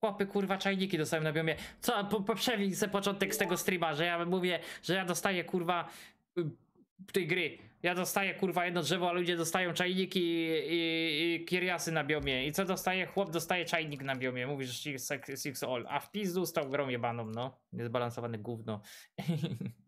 Chłopy, kurwa, czajniki dostałem na biomie. Co, po, początek z tego streama, że ja mówię, że ja dostaję, kurwa, y, tej gry. Ja dostaję, kurwa, jedno drzewo, a ludzie dostają czajniki i, i, i na biomie. I co dostaje? Chłop dostaje czajnik na biomie. Mówisz, że six, six all. A w pizdu stał grą jebaną, no. Niezbalansowane gówno.